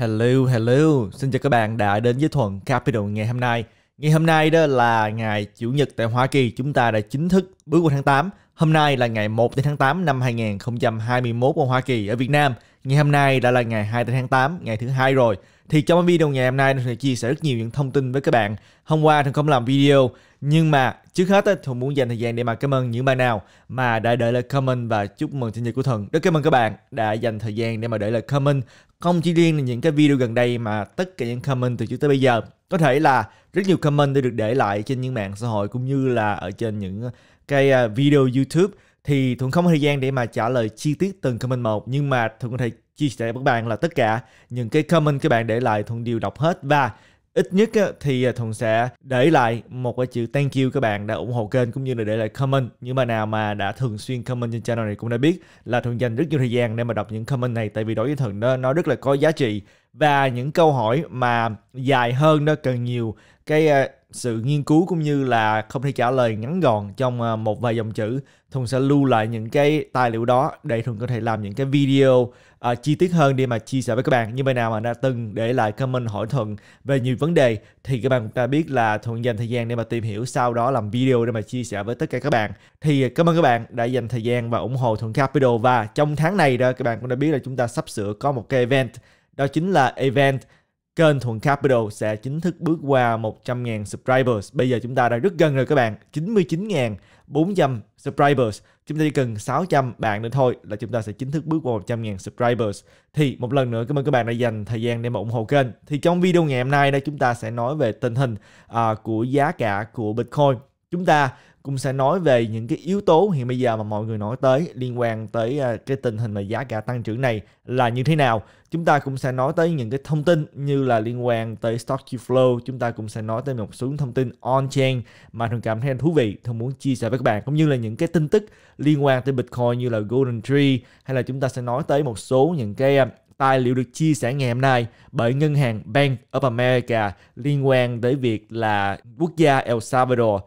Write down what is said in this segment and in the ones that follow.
Hello, hello. Xin chào các bạn đã đến với Thuận Capital ngày hôm nay. Ngày hôm nay đó là ngày Chủ nhật tại Hoa Kỳ. Chúng ta đã chính thức bước qua tháng 8. Hôm nay là ngày 1 tháng 8 năm 2021 của Hoa Kỳ. Ở Việt Nam, ngày hôm nay đã là ngày 2 tháng 8, ngày thứ hai rồi. Thì trong video ngày hôm nay thì chia sẻ rất nhiều những thông tin với các bạn. Hôm qua thì không làm video nhưng mà trước hết ấy, Thuận muốn dành thời gian để mà cảm ơn những bạn nào mà đã để lại comment và chúc mừng sinh nhật của thần Rất cảm ơn các bạn đã dành thời gian để mà để lại comment. Không chỉ riêng là những cái video gần đây mà tất cả những comment từ trước tới bây giờ. Có thể là rất nhiều comment đã được để lại trên những mạng xã hội cũng như là ở trên những cái à, video YouTube thì Thuận không có thời gian để mà trả lời chi tiết từng comment một nhưng mà Thuận có thể chia sẻ với bạn là tất cả những cái comment các bạn để lại thuận đều đọc hết và ít nhất thì à, thuận sẽ để lại một cái chữ thank you các bạn đã ủng hộ kênh cũng như là để lại comment nhưng mà nào mà đã thường xuyên comment trên channel này cũng đã biết là thuận dành rất nhiều thời gian để mà đọc những comment này tại vì đối với thuận nó nó rất là có giá trị và những câu hỏi mà dài hơn nó cần nhiều cái à, sự nghiên cứu cũng như là không thể trả lời ngắn gọn trong ờ, một vài dòng chữ thùng sẽ lưu lại những cái tài liệu đó để thùng có thể làm những cái video uh, chi tiết hơn để mà chia sẻ với các bạn. Như bạn nào mà đã từng để lại comment hỏi Thuận về nhiều vấn đề thì các bạn cũng đã biết là Thuận dành thời gian để mà tìm hiểu sau đó làm video để mà chia sẻ với tất cả các bạn. Thì ờ, cảm ơn các bạn đã dành thời gian và ủng hộ Thuận Capital và trong tháng này đó các bạn cũng đã biết là chúng ta sắp sửa có một cái event đó chính là event kênh Thuận Capital sẽ chính thức bước qua 100.000 subscribers. Bây giờ chúng ta đã rất gần rồi các bạn, 99.400 subscribers. Chúng ta chỉ cần 600 bạn nữa thôi là chúng ta sẽ chính thức bước qua 100.000 subscribers. Thì một lần nữa cảm ơn các bạn đã dành thời gian để mà ủng hộ kênh. Thì trong video ngày hôm nay đây chúng ta sẽ nói về tình hình uh, của giá cả của Bitcoin. Chúng ta cũng sẽ nói về những cái yếu tố hiện bây giờ mà mọi người nói tới liên quan tới à, cái tình hình mà giá cả tăng trưởng này là như thế nào. Chúng ta cũng sẽ nói tới những cái thông tin như là liên quan tới stock to flow, chúng ta cũng sẽ nói tới một số thông tin on chain mà thường cảm thấy thú vị, thường muốn chia sẻ với các bạn cũng như là những cái tin tức liên quan tới Bitcoin như là Golden Tree hay là chúng ta sẽ nói tới một số những cái à, tài liệu được chia sẻ ngày hôm nay bởi ngân hàng Bank of America liên quan tới việc là quốc gia El Salvador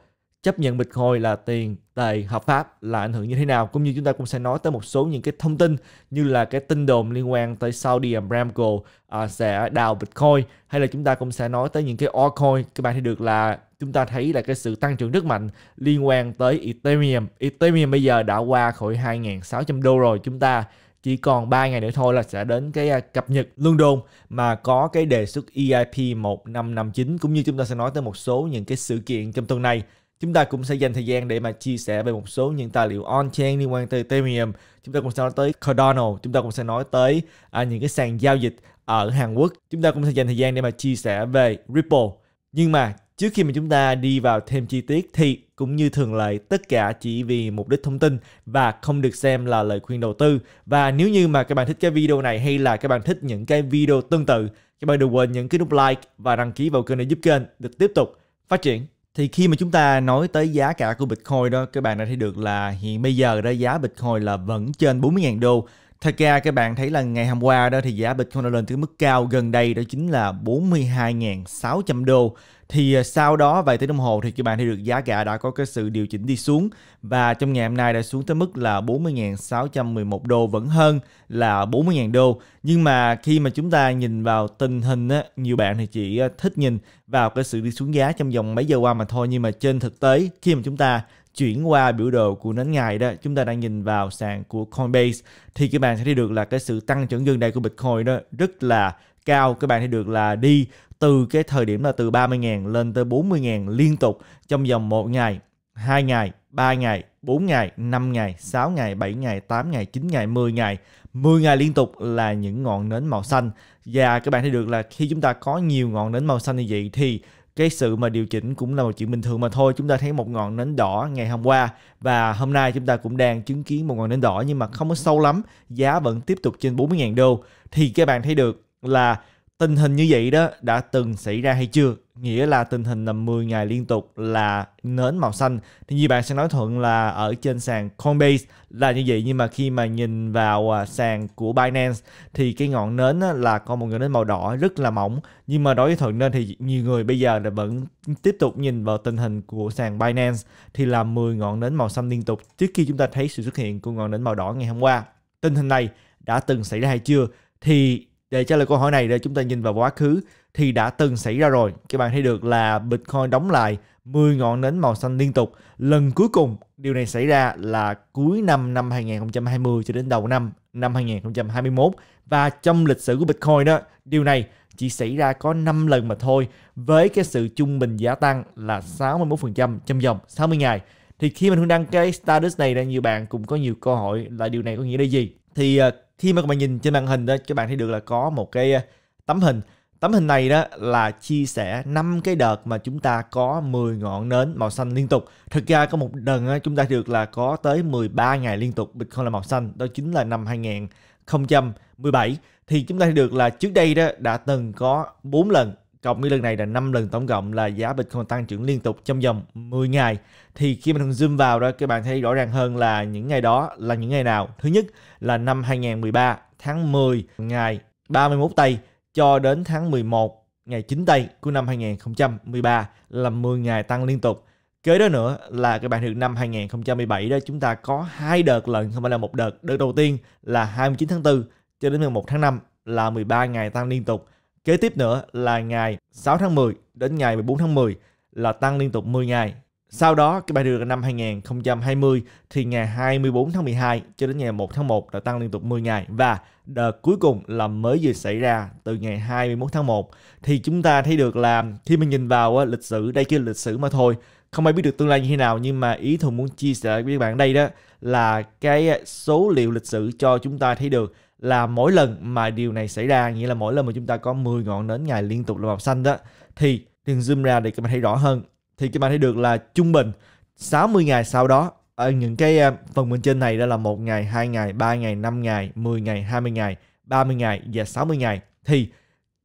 chấp nhận Bitcoin là tiền tệ hợp pháp là ảnh hưởng như thế nào cũng như chúng ta cũng sẽ nói tới một số những cái thông tin như là cái tin đồn liên quan tới Saudi Aramco uh, sẽ đào Bitcoin hay là chúng ta cũng sẽ nói tới những cái altcoin các bạn thấy được là chúng ta thấy là cái sự tăng trưởng rất mạnh liên quan tới Ethereum Ethereum bây giờ đã qua khỏi 2.600 đô rồi chúng ta chỉ còn 3 ngày nữa thôi là sẽ đến cái à, cập nhật lương đồn mà có cái đề xuất EIP 1559 cũng như chúng ta sẽ nói tới một số những cái sự kiện trong tuần này Chúng ta cũng sẽ dành thời gian để mà chia sẻ về một số những tài liệu on-chain liên quan tới Ethereum. Chúng ta cũng sẽ nói tới Cardano, chúng ta cũng sẽ nói tới à, những cái sàn giao dịch ở Hàn Quốc. Chúng ta cũng sẽ dành thời gian để mà chia sẻ về Ripple. Nhưng mà trước khi mà chúng ta đi vào thêm chi tiết thì cũng như thường lệ tất cả chỉ vì mục đích thông tin và không được xem là lời khuyên đầu tư. Và nếu như mà các bạn thích cái video này hay là các bạn thích những cái video tương tự, các bạn đừng quên những cái nút like và đăng ký vào kênh để giúp kênh được tiếp tục phát triển thì khi mà chúng ta nói tới giá cả của Bitcoin đó, các bạn đã thấy được là hiện bây giờ đó giá Bitcoin là vẫn trên 40.000 đô Thật ra các bạn thấy là ngày hôm qua đó thì giá Bitcoin đã lên tới mức cao gần đây đó chính là 42.600 đô. Thì à, sau đó vài tiếng đồng hồ thì các bạn thấy được giá cả đã có cái sự điều chỉnh đi xuống và trong ngày hôm nay đã xuống tới mức là 40.611 đô vẫn hơn là 40.000 đô. Nhưng mà khi mà chúng ta nhìn vào tình hình á, nhiều bạn thì chỉ à, thích nhìn vào cái sự đi xuống giá trong vòng mấy giờ qua mà thôi nhưng mà trên thực tế khi mà chúng ta chuyển qua biểu đồ của nến ngày đó chúng ta đang nhìn vào sàn của Coinbase thì các bạn sẽ thấy được là cái sự tăng trưởng gần đây của Bitcoin đó rất là cao các bạn thấy được là đi từ cái thời điểm là từ 30.000 lên tới 40.000 liên tục trong vòng 1 ngày, 2 ngày, 3 ngày, 4 ngày, 5 ngày, 6 ngày, 7 ngày, 8 ngày, 9 ngày, 10 ngày. 10 ngày liên tục là những ngọn nến màu xanh. Và các bạn thấy được là khi chúng ta có nhiều ngọn nến màu xanh như vậy thì cái sự mà điều chỉnh cũng là một chuyện bình thường mà thôi chúng ta thấy một ngọn nến đỏ ngày hôm qua và hôm nay chúng ta cũng đang chứng kiến một ngọn nến đỏ nhưng mà không có sâu lắm giá vẫn tiếp tục trên 40.000 đô thì các bạn thấy được là tình hình như vậy đó đã từng xảy ra hay chưa nghĩa là tình hình nằm 10 ngày liên tục là nến màu xanh thì như bạn sẽ nói thuận là ở trên sàn Coinbase là như vậy nhưng mà khi mà nhìn vào à, sàn của Binance thì cái ngọn nến là có một ngọn nến màu đỏ rất là mỏng nhưng mà đối với thuận nên thì nhiều người bây giờ là vẫn tiếp tục nhìn vào tình hình của sàn Binance thì là 10 ngọn nến màu xanh liên tục trước khi chúng ta thấy sự xuất hiện của ngọn nến màu đỏ ngày hôm qua tình hình này đã từng xảy ra hay chưa thì để trả lời câu hỏi này để chúng ta nhìn vào quá khứ thì đã từng xảy ra rồi. Các bạn thấy được là Bitcoin đóng lại 10 ngọn nến màu xanh liên tục. Lần cuối cùng điều này xảy ra là cuối năm năm 2020 cho đến đầu năm năm 2021 và trong lịch sử của Bitcoin đó, điều này chỉ xảy ra có 5 lần mà thôi với cái sự trung bình giá tăng là 61% trong vòng 60 ngày. Thì khi mình đang đăng cái status này ra nhiều bạn cũng có nhiều câu hỏi là điều này có nghĩa là gì? Thì à, khi mà các bạn nhìn trên màn hình đó các bạn thấy được là có một cái ờ, tấm hình tấm hình này đó là chia sẻ năm cái đợt mà chúng ta có 10 ngọn nến màu xanh liên tục thực ra có một đợt chúng ta được là có tới 13 ngày liên tục Bitcoin là màu xanh đó chính là năm 2017 thì chúng ta được là trước đây đó đã từng có 4 lần cộng với lần này là 5 lần tổng cộng là giá Bitcoin tăng trưởng liên tục trong vòng 10 ngày thì khi mình zoom vào đó các bạn thấy rõ ràng hơn là những ngày đó là những ngày nào thứ nhất là năm 2013 tháng 10 ngày 31 tây cho đến tháng 11 ngày 9 tây của năm 2013 là 10 ngày tăng liên tục Kế đó nữa là các bạn được năm 2017 đó chúng ta có hai đợt lần không phải là một đợt. Đợt đầu tiên là 29 tháng 4 cho đến 11 tháng 5 là 13 ngày tăng liên tục. Kế tiếp nữa là ngày 6 tháng 10 đến ngày 14 tháng 10 là tăng liên tục 10 ngày. Sau đó cái bài được năm 2020 thì ngày 24 tháng 12 cho đến ngày 1 tháng 1 là tăng liên tục 10 ngày và đợt cuối cùng là mới vừa xảy ra từ ngày 21 tháng 1 thì chúng ta thấy được là khi mình nhìn vào lịch sử đây chỉ là lịch sử mà thôi không ai biết được tương lai như thế nào nhưng mà ý thường muốn chia sẻ với các bạn đây đó là cái số liệu lịch sử cho chúng ta thấy được là mỗi lần mà điều này xảy ra nghĩa là mỗi lần mà chúng ta có 10 ngọn nến ngày liên tục là màu xanh đó thì đừng zoom ra để các bạn thấy rõ hơn thì các bạn thấy được là trung bình 60 ngày sau đó ở những cái à, phần bên trên này đó là một ngày, 2 ngày, 3 ngày, 5 ngày, 10 ngày, 20 ngày, 30 ngày và 60 ngày thì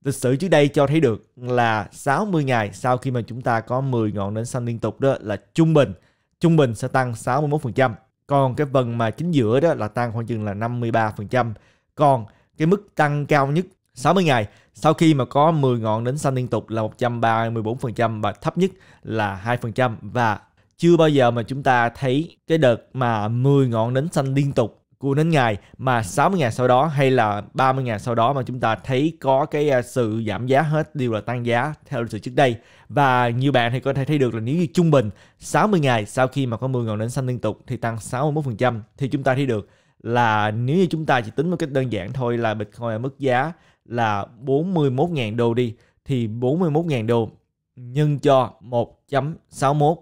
lịch sử trước đây cho thấy được là 60 ngày sau khi mà chúng ta có 10 ngọn nến xanh liên tục đó là trung bình trung bình sẽ tăng 61%. Còn cái phần mà chính giữa đó là tăng khoảng chừng là 53%. Còn cái mức tăng cao nhất 60 ngày sau khi mà có 10 ngọn nến xanh liên tục là 134% và thấp nhất là 2% và chưa bao giờ mà chúng ta thấy cái đợt mà 10 ngọn nến xanh liên tục của nến ngày mà 60 ngày sau đó hay là 30 ngày sau đó mà chúng ta thấy có cái à, sự giảm giá hết đều là tăng giá theo lịch sử trước đây. Và như bạn thì có thể thấy được là nếu như trung bình 60 ngày sau khi mà có 10 ngọn nến xanh liên tục thì tăng 61% thì chúng ta thấy được là nếu như chúng ta chỉ tính một cách đơn giản thôi là Bitcoin ở mức giá là 41.000 đô đi thì 41.000 đô nhân cho 1.61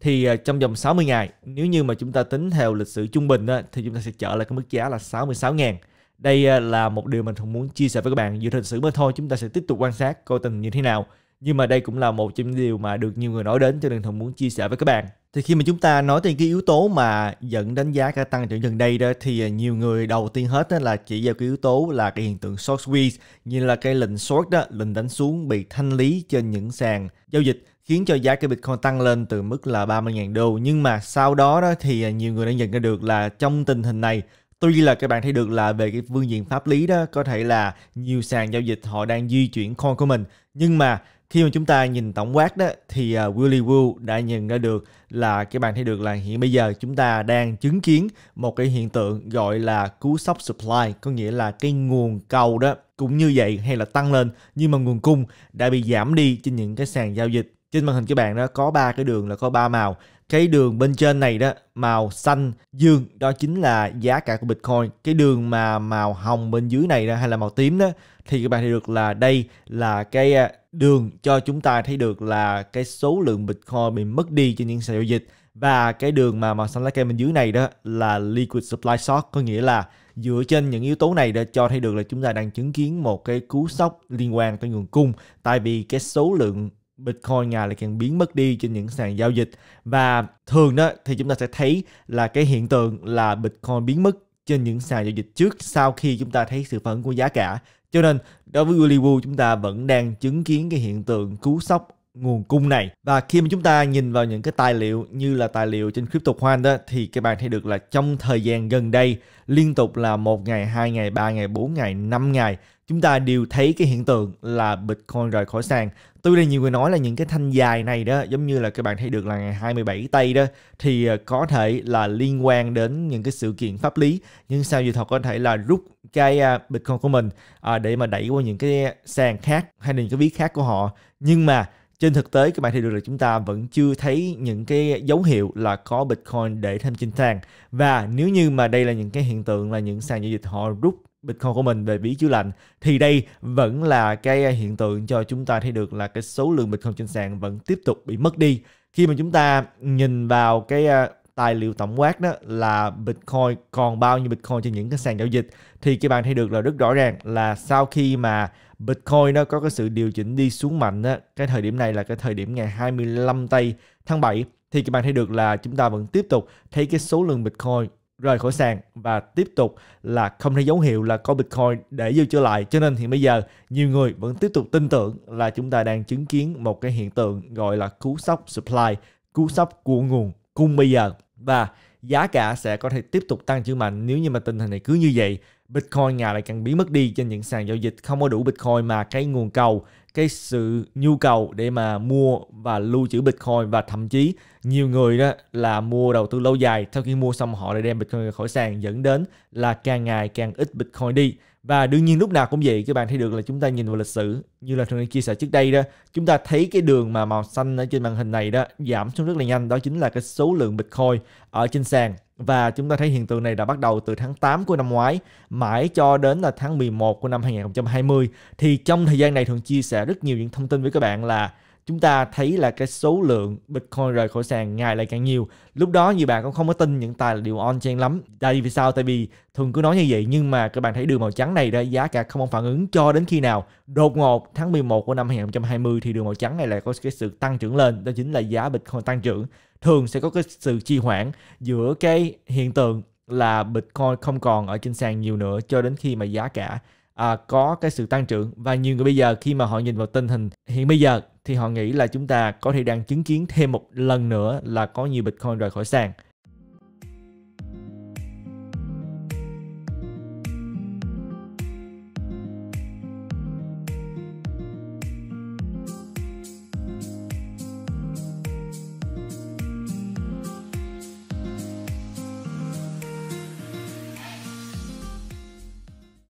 thì à, trong vòng 60 ngày nếu như mà chúng ta tính theo lịch sử trung bình đó, thì chúng ta sẽ trở lại cái mức giá là 66.000 đây à, là một điều mình không muốn chia sẻ với các bạn dựa trên lịch sử mới thôi chúng ta sẽ tiếp tục quan sát coi tình như thế nào nhưng mà đây cũng là một trong những điều mà được nhiều người nói đến cho nên thường muốn chia sẻ với các bạn thì khi mà chúng ta nói tới cái yếu tố mà dẫn đánh giá cả tăng trưởng gần đây đó thì nhiều người đầu tiên hết đó là chỉ vào cái yếu tố là cái hiện tượng short squeeze như là cái lệnh short đó lệnh đánh xuống bị thanh lý trên những sàn giao dịch khiến cho giá cái Bitcoin tăng lên từ mức là 30.000 đô nhưng mà sau đó đó thì nhiều người đã nhận ra được là trong tình hình này Tuy là các bạn thấy được là về cái phương diện pháp lý đó có thể là nhiều sàn giao dịch họ đang di chuyển coin của mình nhưng mà khi mà chúng ta nhìn tổng quát đó thì uh, Willy Woo đã nhìn ra được là các bạn thấy được là hiện bây giờ chúng ta đang chứng kiến một cái hiện tượng gọi là cú sốc supply có nghĩa là cái nguồn cầu đó cũng như vậy hay là tăng lên nhưng mà nguồn cung đã bị giảm đi trên những cái sàn giao dịch trên màn hình các bạn đó có ba cái đường là có ba màu cái đường bên trên này đó màu xanh dương đó chính là giá cả của bitcoin cái đường mà màu hồng bên dưới này đó hay là màu tím đó thì các bạn thấy được là đây là cái à, đường cho chúng ta thấy được là cái số lượng Bitcoin bị mất đi trên những sàn giao dịch và cái đường mà màu xanh lá cây bên dưới này đó là liquid supply shock có nghĩa là dựa trên những yếu tố này đã cho thấy được là chúng ta đang chứng kiến một cái cú sốc liên quan tới nguồn cung tại vì cái số lượng Bitcoin ngày lại càng biến mất đi trên những sàn giao dịch và thường đó thì chúng ta sẽ thấy là cái hiện tượng là Bitcoin biến mất trên những sàn giao dịch trước sau khi chúng ta thấy sự phản của giá cả cho nên đối với Hollywood chúng ta vẫn đang chứng kiến cái hiện tượng cú sốc nguồn cung này và khi mà chúng ta nhìn vào những cái tài liệu như là tài liệu trên crypto khoan đó thì các bạn thấy được là trong thời gian gần đây liên tục là một ngày hai ngày ba ngày bốn ngày năm ngày chúng ta đều thấy cái hiện tượng là Bitcoin rời khỏi sàn. Tuy là nhiều người nói là những cái thanh dài này đó, giống như là các bạn thấy được là ngày 27 Tây đó, thì ờ, có thể là liên quan đến những cái sự kiện pháp lý. Nhưng sao dự thật có thể là rút cái à, Bitcoin của mình à, để mà đẩy qua những cái sàn khác hay là những cái ví khác của họ. Nhưng mà trên thực tế các bạn thấy được là chúng ta vẫn chưa thấy những cái dấu hiệu là có Bitcoin để thêm trên sàn. Và nếu như mà đây là những cái hiện tượng là những sàn giao dịch họ rút Bitcoin của mình về ví chứa lạnh, thì đây vẫn là cái à, hiện tượng cho chúng ta thấy được là cái số lượng Bitcoin trên sàn vẫn tiếp tục bị mất đi. Khi mà chúng ta nhìn vào cái à, tài liệu tổng quát đó là Bitcoin còn bao nhiêu Bitcoin trên những cái sàn giao dịch thì các bạn thấy được là rất rõ ràng là sau khi mà Bitcoin nó có cái sự điều chỉnh đi xuống mạnh á, cái thời điểm này là cái thời điểm ngày 25 tây tháng 7 thì các bạn thấy được là chúng ta vẫn tiếp tục thấy cái số lượng Bitcoin rời khỏi sàn và tiếp tục là không thấy dấu hiệu là có Bitcoin để lưu trở lại. Cho nên thì bây giờ nhiều người vẫn tiếp tục tin tưởng là chúng ta đang chứng kiến một cái hiện tượng gọi là cú sốc supply, cú sốc của nguồn cung bây giờ. Và giá cả sẽ có thể tiếp tục tăng trưởng mạnh nếu như mà tình hình này cứ như vậy. Bitcoin ngày lại càng biến mất đi trên những sàn giao dịch không có đủ Bitcoin mà cái nguồn cầu, cái sự nhu cầu để mà mua và lưu trữ Bitcoin và thậm chí nhiều người đó là mua đầu tư lâu dài sau khi mua xong họ lại đem Bitcoin khỏi sàn dẫn đến là càng ngày càng ít Bitcoin đi và đương nhiên lúc nào cũng vậy các bạn thấy được là chúng ta nhìn vào lịch sử như là thường chia sẻ trước đây đó chúng ta thấy cái đường mà màu xanh ở trên màn hình này đó giảm xuống rất là nhanh đó chính là cái số lượng bitcoin ở trên sàn và chúng ta thấy hiện tượng này đã bắt đầu từ tháng 8 của năm ngoái mãi cho đến là tháng 11 của năm 2020 thì trong thời gian này thường chia sẻ rất nhiều những thông tin với các bạn là chúng ta thấy là cái số lượng Bitcoin rời khỏi sàn ngày lại càng nhiều. Lúc đó nhiều bạn cũng không có tin những tài liệu on-chain lắm. Tại vì sao? Tại vì thường cứ nói như vậy nhưng mà các bạn thấy đường màu trắng này đó giá cả không phản ứng cho đến khi nào đột ngột tháng 11 của năm 2020 thì đường màu trắng này lại có cái sự tăng trưởng lên đó chính là giá Bitcoin tăng trưởng. Thường sẽ có cái sự trì hoãn giữa cái hiện tượng là Bitcoin không còn ở trên sàn nhiều nữa cho đến khi mà giá cả à, có cái sự tăng trưởng và nhiều người bây giờ khi mà họ nhìn vào tình hình hiện bây giờ thì họ nghĩ là chúng ta có thể đang chứng kiến thêm một lần nữa là có nhiều Bitcoin rời khỏi sàn